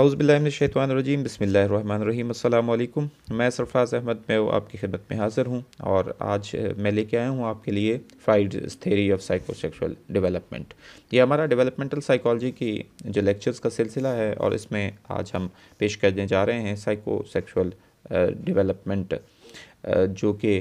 आउज़बिल्लिनशैतवानरजीम बसमीम मैं सरफराज अहमद मैं आपकी खिदमत में हाज़िर हूँ और आज मैं लेके आया हूँ आपके लिए Freud theory of psychosexual development ये हमारा डेवलपमेंटल साइकोलॉजी की जो लेक्चर्स का सिलसिला है और इसमें आज हम पेश करने जा रहे हैं साइकोसेक्सुअल डेवलपमेंट जो कि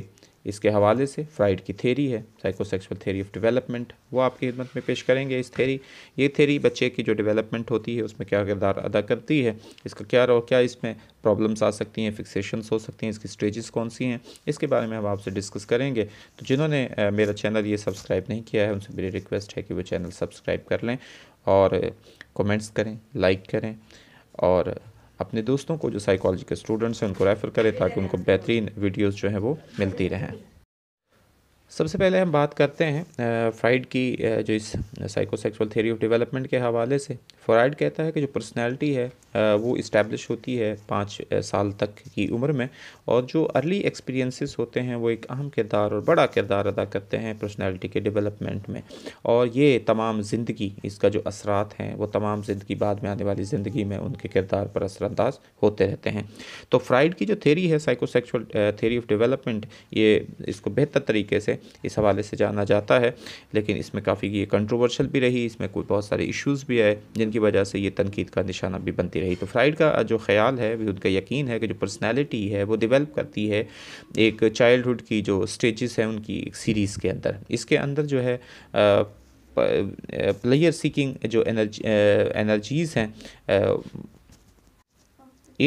इसके हवाले से फ्राइड की थेरी है साइकोसेक्सुअल थेरी ऑफ डेवलपमेंट वो आपकी खिदमत में पेश करेंगे इस थेरी ये थेरी बच्चे की जो डेवलपमेंट होती है उसमें क्या किरदार अदा करती है इसका क्या और क्या इसमें प्रॉब्लम्स आ सकती हैं फिक्सेशंस हो सकती हैं इसकी स्टेजेस कौन सी हैं इसके बारे में हम आपसे डिस्कस करेंगे तो जिन्होंने मेरा चैनल ये सब्सक्राइब नहीं किया है उनसे मेरी रिक्वेस्ट है कि वो चैनल सब्सक्राइब कर लें और कमेंट्स करें लाइक करें और अपने दोस्तों को जो साइकोलॉजी के स्टूडेंट्स हैं उनको रेफ़र करें ताकि उनको बेहतरीन वीडियोज़ जो हैं वो मिलती रहें सबसे पहले हम बात करते हैं फ्राइड की जो इस साइकोसेक्सुअल थ्योरी ऑफ डेवलपमेंट के हवाले से फ्राइड कहता है कि जो पर्सनैलिटी है वो इस्टेब्लिश होती है पाँच साल तक की उम्र में और जो अर्ली एक्सपीरियंसेस होते हैं वो एक अहम किरदार और बड़ा किरदार अदा करते हैं पर्सनैलिटी के डेवलपमेंट में और ये तमाम ज़िंदगी इसका जो असरात हैं वो तमाम ज़िंदगी बाद में आने वाली ज़िंदगी में उनके किरदार पर असरानंदाज होते रहते हैं तो फ्राइड की जो थेरी है साइकोसेक्सुअल थेरी ऑफ डेवलपमेंट ये इसको बेहतर तरीके से इस हवाले से जाना जाता है लेकिन इसमें काफ़ी ये कंट्रोवर्शल भी रही इसमें कोई बहुत सारे इश्यूज़ भी आए जिनकी वजह से ये तनकीद का निशाना भी बनती रही तो फ्राइड का जो ख्याल है भी उनका यकीन है कि जो पर्सनैलिटी है वो डिवेल्प करती है एक चाइल्डहुड की जो स्टेजेस हैं उनकी एक सीरीज़ के अंदर इसके अंदर जो है प्लेयर सीकिंग जो एनर्जी एनर्जीज़ हैं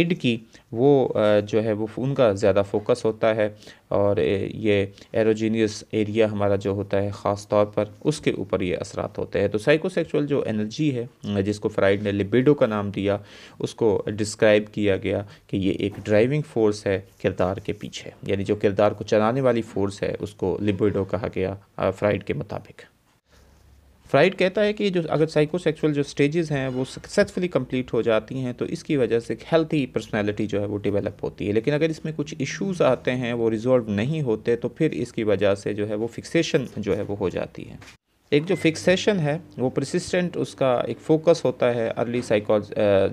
एड की वो जो है वो उनका ज़्यादा फोकस होता है और ये एरोजीनियस एरिया हमारा जो होता है ख़ास तौर पर उसके ऊपर ये असरात होते हैं तो साइकोसेक्चुअल जो एनर्जी है जिसको फ्राइड ने लिबिडो का नाम दिया उसको डिस्क्राइब किया गया कि ये एक ड्राइविंग फोर्स है किरदार के पीछे यानी जो किरदार को चलाने वाली फ़ोर्स है उसको लिबिडो कहा गया फ्राइड के मुताबिक फ्राइड कहता है कि जो अगर साइकोसेक्सुअल जो स्टेजेस हैं वो सक्सेसफुली कंप्लीट हो जाती हैं तो इसकी वजह से हेल्थी पर्सनैलिटी जो है वो डेवलप होती है लेकिन अगर इसमें कुछ इश्यूज आते हैं वो रिजॉल्व नहीं होते तो फिर इसकी वजह से जो है वो फिक्सेशन जो है वो हो जाती है एक जो फिक्सेशन है वो प्रसिस्टेंट उसका एक फोकस होता है अर्ली साइकोल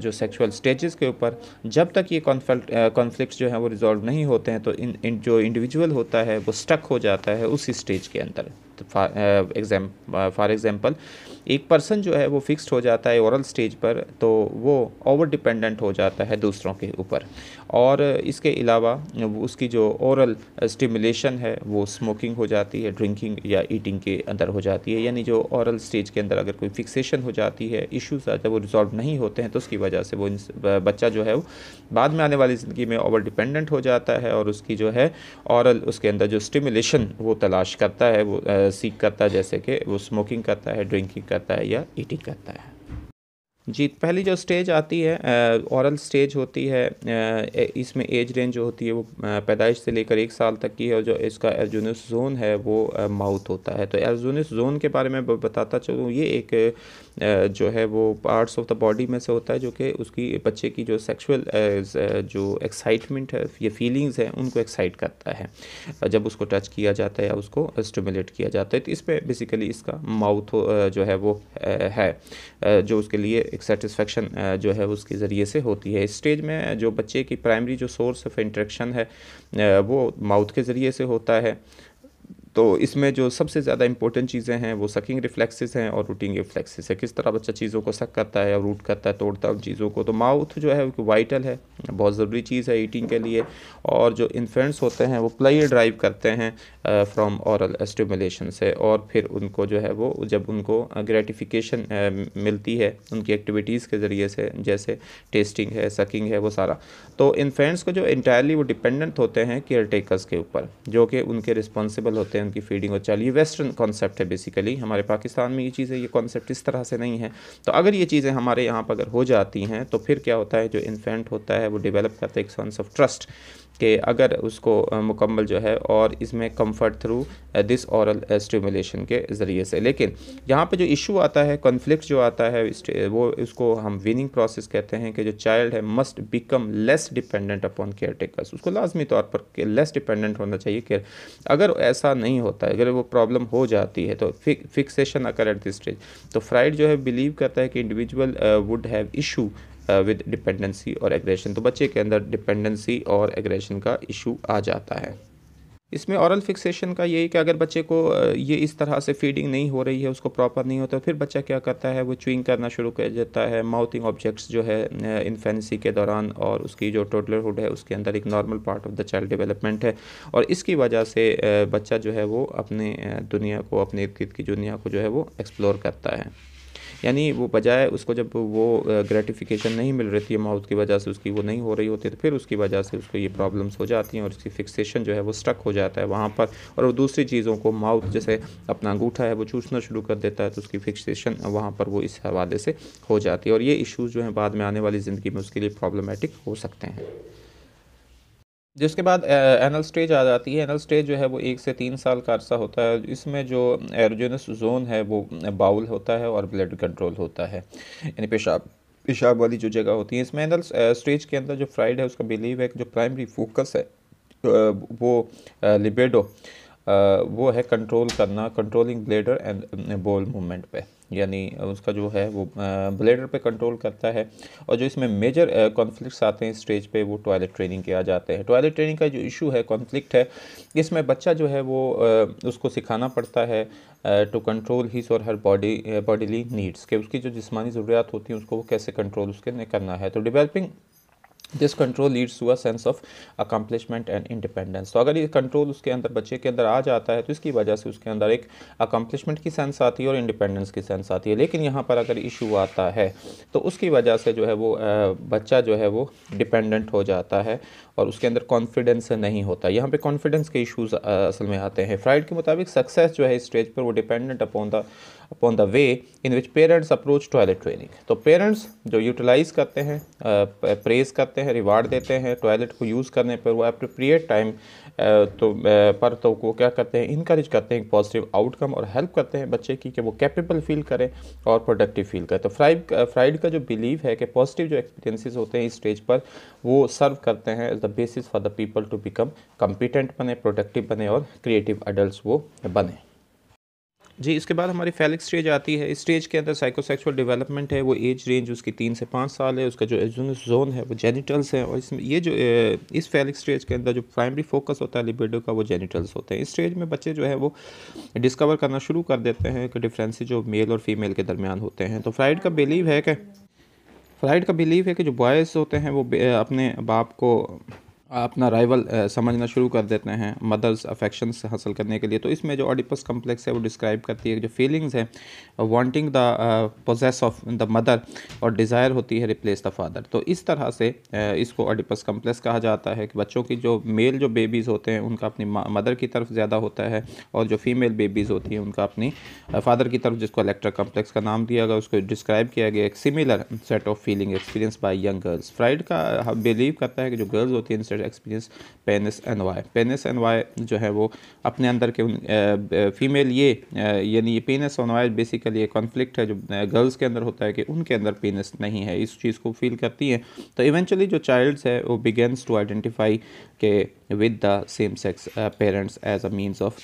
जो सेक्सुअल स्टेजेस के ऊपर जब तक ये कॉन्फ्लिक्ट कॉन्फ्लिक्ट जो है वो रिजॉल्व नहीं होते हैं तो इन, इन जो इंडिविजुअल होता है वो स्टक हो जाता है उसी स्टेज के अंदर एग्जाम फॉर एग्ज़ाम्पल एक पर्सन जो है वो फिक्स्ड हो जाता है औरल स्टेज पर तो वो ओवर डिपेंडेंट हो जाता है दूसरों के ऊपर और इसके अलावा उसकी जो औरल स्टिमुलेशन है वो स्मोकिंग हो जाती है ड्रिंकिंग या ईटिंग के अंदर हो जाती है यानी जो औरल स्टेज के अंदर अगर कोई फिक्सेशन हो जाती है इश्यूज आते हैं वो रिजॉल्व नहीं होते हैं तो उसकी वजह से वो बच्चा जो है वो बाद में आने वाली ज़िंदगी में ओवर डिपेंडेंट हो जाता है और उसकी जो है औरल उसके अंदर जो स्टिमुलेशन वो तलाश करता है वो सीख करता है जैसे कि वो स्मोकिंग करता है ड्रिंकिंग करता है या ईटिंग करता है जी पहली जो स्टेज आती है औरल स्टेज होती है इसमें एज रेंज जो होती है वो पैदाइश से लेकर एक साल तक की है और जो इसका एर्जुनस जोन है वो माउथ होता है तो एर्जुनस जोन के बारे में बताता चलूँ ये एक जो है वो पार्ट्स ऑफ द बॉडी में से होता है जो कि उसकी बच्चे की जो सेक्सुअल जो एक्साइटमेंट है ये फीलिंग्स हैं उनको एक्साइट करता है जब उसको टच किया जाता है या उसको स्टमुलेट किया जाता है तो इस पर बेसिकली इसका माउथ जो है वो है जो उसके लिए एक सेटिस्फेक्शन जो है उसके ज़रिए से होती है इस स्टेज में जो बच्चे की प्राइमरी जो सोर्स ऑफ इंट्रेक्शन है वो माउथ के ज़रिए से होता है तो इसमें जो सबसे ज़्यादा इंपॉर्टेंट चीज़ें हैं वो सकिंग रिफ्लेक्सेस हैं और रूटिंग रिफ्लेक्सेस है किस तरह बच्चा चीज़ों को सक करता है और रूट करता है तोड़ता है उन चीज़ों को तो माउथ जो है वो वाइटल है बहुत ज़रूरी चीज़ है ईटिंग के लिए और जो इन्फेंट्स होते हैं वो प्लेयर ड्राइव करते हैं फ्रॉम औरल स्टिमुलेशन से और फिर उनको जो है वो जब उनको ग्रेटिफिकेशन मिलती है उनकी एक्टिविटीज़ के ज़रिए से जैसे टेस्टिंग है सकिंग है वो सारा तो इन्फेंट्स को जो इंटायरली वो डिपेंडेंट होते हैं केयर टेकर्स के ऊपर जो कि उनके रिस्पॉन्सिबल होते हैं हैं उनकी फीडिंग और चाल ये वेस्टर्न कॉन्सेप्ट है बेसिकली हमारे पाकिस्तान में ये चीज़ें ये कॉन्सेप्ट इस तरह से नहीं है तो अगर ये चीज़ें हमारे यहाँ पर अगर हो जाती हैं तो फिर क्या होता है जो इन्फेंट होता है वो डेवलप करता है एक सेंस ऑफ ट्रस्ट कि अगर उसको मुकम्मल जो है और इसमें comfort through this oral stimulation के ज़रिए से लेकिन यहाँ पर जो इशू आता है कन्फ्लिक्ट जो आता है वो उसको हम विनिंग प्रोसेस कहते हैं कि जो चाइल्ड है must become less dependent upon caretakers उसको लाजमी तौर पर लेस डिपेंडेंट होना चाहिए केयर अगर ऐसा नहीं होता है अगर वो प्रॉब्लम हो जाती है तो fixation occur at this stage तो फ्राइड जो है बिलीव करता है कि individual would have issue with dependency और एग्रेशन तो बच्चे के अंदर डिपेंडेंसी और एग्रेशन का इशू आ जाता है इसमें औरल फिक्सेशन का यही कि अगर बच्चे को uh, ये इस तरह से फीडिंग नहीं हो रही है उसको प्रॉपर नहीं होता फिर बच्चा क्या करता है वो चुइंग करना शुरू कर देता है माउथिंग ऑब्जेक्ट्स जो है इन्फेंसी uh, के दौरान और उसकी जो टोटलरहुड है उसके अंदर एक normal part of the child development है और इसकी वजह से uh, बच्चा जो है वो अपने दुनिया को अपने इर्द गिर्द की दुनिया को जो है वो एक्सप्लोर करता है यानी वो बजाय उसको जब वो ग्रेटिफिकेशन नहीं मिल रही थी माउथ की वजह से उसकी वो नहीं हो रही होती तो फिर उसकी वजह से उसको ये प्रॉब्लम्स हो जाती हैं और उसकी फिक्सेशन जो है वो स्ट्रक हो जाता है वहाँ पर और वो दूसरी चीज़ों को माउथ जैसे अपना अंगूठा है वो चूसना शुरू कर देता है तो उसकी फिक्सेशन वहाँ पर वो इस हवाले से हो जाती है और ये इशूज़ जो हैं बाद में आने वाली ज़िंदगी में उसके लिए प्रॉब्लमेटिक हो सकते हैं जिसके बाद एनल स्टेज आ जाती है एनल स्टेज जो है वो एक से तीन साल का अरसा होता है इसमें जो एरोजेनस जोन है वो बाउल होता है और ब्लड कंट्रोल होता है यानी पेशाब पेशाब वाली जो जगह होती है इसमें एनल स्टेज के अंदर जो फ्राइड है उसका बिलीव है कि जो प्राइमरी फोकस है वो लिबेडो वो है कंट्रोल करना controlling bladder and bowel movement पर यानी उसका जो है वो ब्लेडर पे कंट्रोल करता है और जो इसमें मेजर कॉन्फ्लिक्ट आते हैं स्टेज पे वो टॉयलेट ट्रेनिंग के आ जाते हैं टॉयलेट ट्रेनिंग का जो इशू है कॉन्फ्लिक्ट है इसमें बच्चा जो है वो उसको सिखाना पड़ता है टू कंट्रोल हिज और हर बॉडी बॉडीली नीड्स के उसकी जो जिसमानी ज़रूरियात होती हैं उसको वो कैसे कंट्रोल उसके करना है तो developing this control leads to a sense of accomplishment and independence तो अगर ये कंट्रोल उसके अंदर बच्चे के अंदर आ जाता है तो इसकी वजह से उसके अंदर एक अकम्पलिशमेंट की सेंस आती है और इंडिपेंडेंस की सेंस आती है लेकिन यहाँ पर अगर इशू आता है तो उसकी वजह से जो है वो बच्चा जो है वो डिपेंडेंट हो जाता है और उसके अंदर कॉन्फिडेंस नहीं होता यहाँ पर कॉन्फिडेंस के इशूज़ असल में आते हैं फ्राइड के मुताबिक सक्सेस जो है इस स्टेज पर वो dependent upon the upon the way in which parents approach toilet training तो पेरेंट्स जो यूटिलाइज़ करते हैं प्रेज करते हैं करते हैं रिवार्ड देते हैं टॉयलेट को यूज़ करने पर वो अप्रोप्रिएट टाइम तो पर तो वो क्या करते हैं इनक्रेज करते हैं पॉजिटिव आउटकम और हेल्प करते हैं बच्चे की कि वो कैपेबल फील करें और प्रोडक्टिव फील करें तो फ्राइड फ्राइड का जो बिलीव है कि पॉजिटिव जो एक्सपीरियंसिस होते हैं इस स्टेज पर वो सर्व करते हैं as the basis for the people to become competent बने प्रोडक्टिव बने और क्रिएटिव अडल्ट वो बने जी इसके बाद हमारी फैलिक स्टेज आती है इस स्टेज के अंदर साइकोसेक्सुअल डेवलपमेंट है वो एज रेंज उसकी तीन से पाँच साल है उसका जो एजुनस जोन है वो जेनिटल्स है और इसमें ये जो इस फैलिक स्टेज के अंदर जो प्राइमरी फोकस होता है लिबिडो का वो जेनिटल्स होते हैं इस स्टेज में बच्चे जो है वो डिस्कवर करना शुरू कर देते हैं कि डिफ्रेंसेज जो मेल और फीमेल के दरमियान होते हैं तो फ्राइड का बिलीव है कि फ्राइड का बिलीव है कि जो बॉयज़ होते हैं वो अपने बाप को अपना राइवल समझना शुरू कर देते हैं मदर्स अफेक्शन हासिल करने के लिए तो इसमें जो ऑडिपस कम्प्लेक्स है वो डिस्क्राइब करती है जो फीलिंग्स हैं wanting the possess of the mother और डिज़ायर होती है रिप्लेस द फादर तो इस तरह से इसको ऑडिपस कम्प्लेक्स कहा जाता है कि बच्चों की जो मेल जो बेबीज़ होते हैं उनका अपनी मदर की तरफ ज़्यादा होता है और जो फीमेल बेबीज़ होती हैं उनका अपनी फादर की तरफ जिसको अलेक्ट्रा कम्प्लेक्स का नाम दिया गया उसको डिस्क्राइब किया गया एक similar set of feeling experience by young girls Freud का बिलीव हाँ, करता है कि जो गर्ल्स होती हैं had experience penis envy penis envy जो है वो अपने अंदर के फीमेल ये यानी ये पेनिस एन वाई बेसिकली एक कॉन्फ्लिक्ट है जो गर्ल्स के अंदर होता है कि उनके अंदर पेनिस नहीं है इस चीज़ को फील करती हैं तो इवेंचुअली जो चाइल्ड्स है वो बिगेंस टू आइडेंटिफाई के with the same sex parents as a means of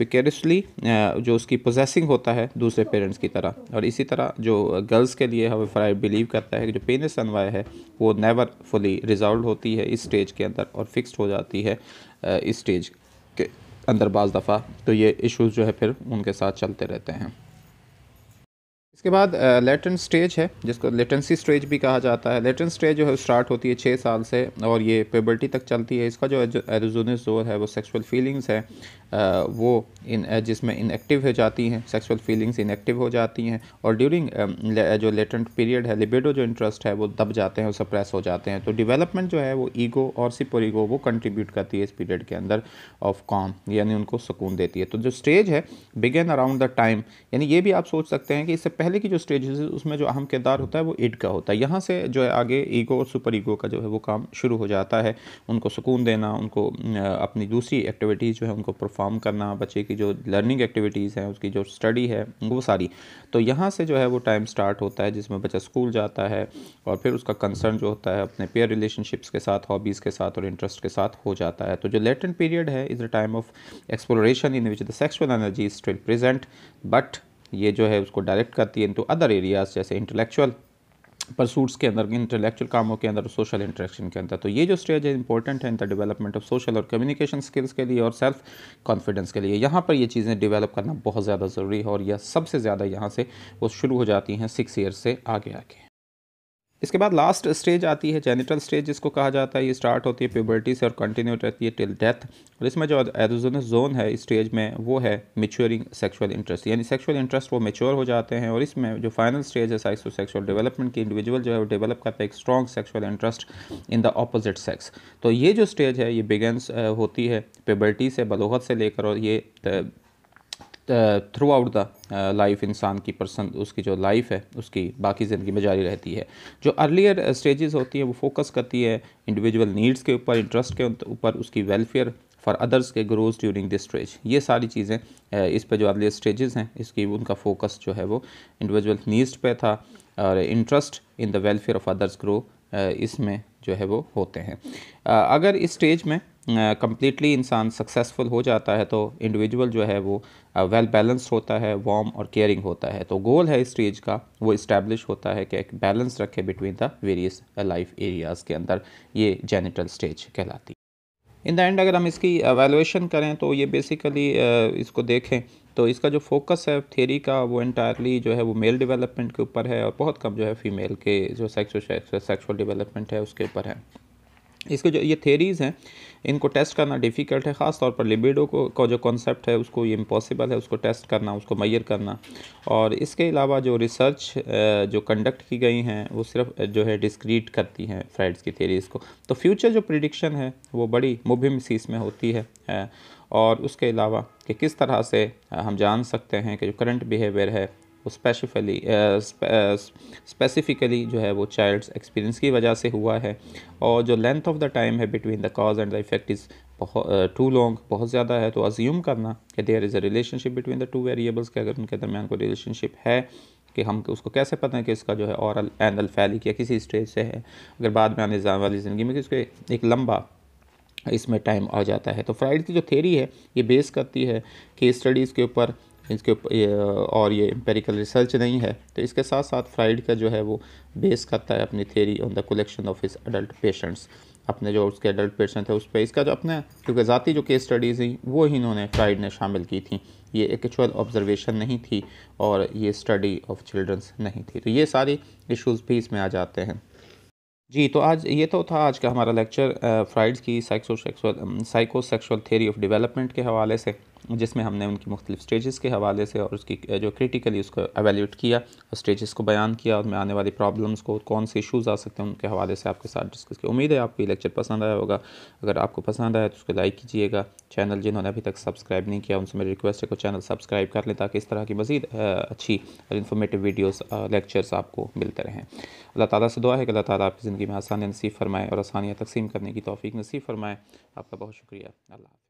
vicariously uh, जो उसकी पोजेसिंग होता है दूसरे पेरेंट्स की तरह और इसी तरह जो गर्ल्स के लिए हमें फ्राइड बिलीव करता है कि जो पेनिस अनवाय है वो नेवर फुली रिजॉल्व होती है इस स्टेज के अंदर और फिक्स्ड हो जाती है uh, इस स्टेज के अंदर बाज़ दफ़ा तो ये इश्यूज़ जो है फिर उनके साथ चलते रहते हैं इसके बाद लेटेंट स्टेज है जिसको लेटेंसी स्टेज भी कहा जाता है लेटन स्टेज जो है स्टार्ट होती है छः साल से और ये पेबल्टी तक चलती है इसका जो एरोजोनस जोर है वो सेक्सुअल फीलिंग्स है वो इन जिसमें इनएक्टिव हो जाती हैं सेक्सुअल फीलिंग्स इनएक्टिव हो जाती हैं और ड्यूरिंग जो लेटेंट पीरियड है लिबेडो जो इंटरेस्ट है वो दब जाते हैं सप्रेस हो जाते हैं तो डिवेलपमेंट जो है वो ईगो और ईगो वो कंट्रीब्यूट करती है इस पीरियड के अंदर ऑफ कॉम यानी उनको सुकून देती है तो जो स्टेज है बिगेन अराउंड द टाइम यानी ये भी आप सोच सकते हैं कि इससे पहले की जो स्टेज है उसमें जो अहम किरदार होता है वो ईड का होता है यहाँ से जो है आगे ईगो और सुपर ईगो का जो है वो काम शुरू हो जाता है उनको सुकून देना उनको अपनी दूसरी एक्टिविटीज़ जो है उनको परफॉर्म करना बच्चे की जो लर्निंग एक्टिविटीज़ हैं उसकी जो स्टडी है वो सारी तो यहाँ से जो है वो टाइम स्टार्ट होता है जिसमें बच्चा स्कूल जाता है और फिर उसका कंसर्न जो होता है अपने पेयर रिलेशनशिप्स के साथ हॉबीज़ के साथ और इंटरेस्ट के साथ हो जाता है तो जो लेटेंट पीरियड है is the time of exploration in which the sexual energy is still present but ये जो है उसको डायरेक्ट करती है टू अदर एरियाज़ जैसे इंटेलेक्चुअल परसूट्स के अंदर इंटेलेक्चुअल कामों के अंदर सोशल इंटरेक्शन के अंदर तो ये जो स्टेज है इंपॉर्टेंट है in the development of social और कम्युनिकेशन स्किल्स के लिए और सेल्फ कॉन्फिडेंस के लिए यहाँ पर ये चीज़ें डेवलप करना बहुत ज़्यादा ज़रूरी है और यह सबसे ज़्यादा यहाँ से वो शुरू हो जाती हैं सिक्स ईयर से आगे आगे इसके बाद लास्ट स्टेज आती है जेनिटल स्टेज जिसको कहा जाता है ये स्टार्ट होती है प्यूबर्टी से और कंटिन्यू रहती है टिल डेथ और इसमें जो एरोजोनस जोन है इस स्टेज में वो है मेच्योरिंग सेक्सुअल इंटरेस्ट यानी सेक्सुअल इंटरेस्ट वो मेच्योर हो जाते हैं और इसमें जो फाइनल स्टेज है साइसो सेक्सुअल डेवलपमेंट की इंडिविजुअल जो है वो डेवलप करता है एक strong sexual interest in the opposite sex तो ये जो स्टेज है ये बिगेंस uh, होती है प्यूबर्टी से बलोहत से लेकर और ये uh, throughout the life इंसान की पर्सन उसकी जो लाइफ है उसकी बाकी ज़िंदगी में जारी रहती है जो अर्लियर स्टेजेस होती है वो फोकस करती है इंडिविजुअल नीड्स के ऊपर इंटरेस्ट के ऊपर उसकी वेलफेयर फॉर अदर्स के ग्रोज ड्यूरिंग दिस स्टेज ये सारी चीज़ें इस पर जो अर्लियर स्टेजेस हैं इसकी उनका फोकस जो है वो इंडिविजुअल नीड्स पे था और interest in the welfare of others grow इसमें जो है वो होते हैं अगर इस स्टेज में कम्प्लीटली इंसान सक्सेसफुल हो जाता है तो इंडिविजुअल जो है वो वेल बैलेंस्ड होता है वार्म और केयरिंग होता है तो गोल है इस स्टेज का वो इस्टेब्लिश होता है कि एक बैलेंस रखे between the various life areas के अंदर ये जेनिटल स्टेज कहलाती है इन द एंड अगर हम इसकी एवेलुएशन करें तो ये बेसिकली इसको देखें तो इसका जो फोकस है थेरी का वो इंटायरली जो है वो मेल डेवलपमेंट के ऊपर है और बहुत कम जो है फीमेल के जो सेक्सुअल सेक्सुअल डेवलपमेंट है उसके ऊपर है इसके जो ये थेरीज़ हैं इनको टेस्ट करना डिफ़िकल्ट है ख़ास तौर पर लिबिडो को का जो कॉन्सेप्ट है उसको ये इम्पॉसिबल है उसको टेस्ट करना उसको मैयर करना और इसके अलावा जो रिसर्च जो कंडक्ट की गई हैं वो सिर्फ जो है डिस्क्रीट करती हैं फ्राइड्स की थेरीज़ को तो फ्यूचर जो प्रिडिक्शन है वो बड़ी मुबिम सी इसमें होती है और उसके अलावा कि किस तरह से हम जान सकते हैं कि जो करंट बिहेवियर है वो स्पेसिफली स्पेसिफिकली uh, uh, जो है वो चाइल्ड्स एक्सपीरियंस की वजह से हुआ है और जो लेंथ ऑफ द टाइम है between the cause and the effect is बहुत टू uh, लॉन्ग बहुत ज़्यादा है तो अज्यूम करना कि there is a relationship between the two variables के अगर उनके दरमियान कोई रिलेशनशिप है कि हम उसको कैसे पता है कि इसका जो है औरल एनल फैली या किसी स्टेज से है अगर बाद में आने जाने वाली ज़िंदगी में कि उसके एक लंबा इसमें टाइम आ जाता है तो फ्राइड की जो थेरी है ये बेस करती है केस स्टडीज़ के ऊपर इसके और ये एम्पेरिकल रिसर्च नहीं है तो इसके साथ साथ फ्राइड का जो है वो बेस करता है अपनी theory on the collection of his adult patients अपने जो उसके एडल्ट पेशेंट थे उस पर इसका जो अपने क्योंकि ज़ाती जो केस स्टडीज़ थी वो ही इन्होंने फ्राइड ने शामिल की थी ये एक्चुअल ऑब्जर्वेशन नहीं थी और ये स्टडी ऑफ चिल्ड्रंस नहीं थी तो ये सारी इश्यूज़ भी इसमें आ जाते हैं जी तो आज ये तो था आज का हमारा लेक्चर फ्राइड्स की psycho sexual theory of development के हवाले से जिसमें हमने उनकी मुख्तलिफ स्टेजेस के हवाले से और उसकी जो क्रिटिकली उसको एवेल्यूट किया और स्टेजेस को बयान किया और उनमें आने वाली प्रॉब्लम्स को कौन से इशूज़ आ सकते हैं उनके हवाले से आपके साथ डिस्कस किया उम्मीद है आपको ये लेक्चर पसंद आया होगा अगर आपको पसंद आया तो उसको लाइक कीजिएगा चैनल जिन्होंने अभी तक सब्सक्राइब नहीं किया उनसे मेरी रिक्वेस्ट है कि चैनल सब्सक्राइब कर लें ताकि इस तरह की मज़ीद अच्छी और इन्फॉर्मेटिव वीडियोज़ लेक्चर्स आपको मिलते रहें अल्लाह ताली से दुआ है कि अल्लाह ताली आपकी ज़िंदगी में आसानियाँ नसीब फरमाए और आसानियाँ तकसीम करने की तोफ़ी नसीब फरमाए आपका बहुत शुक्रिया अल्लाह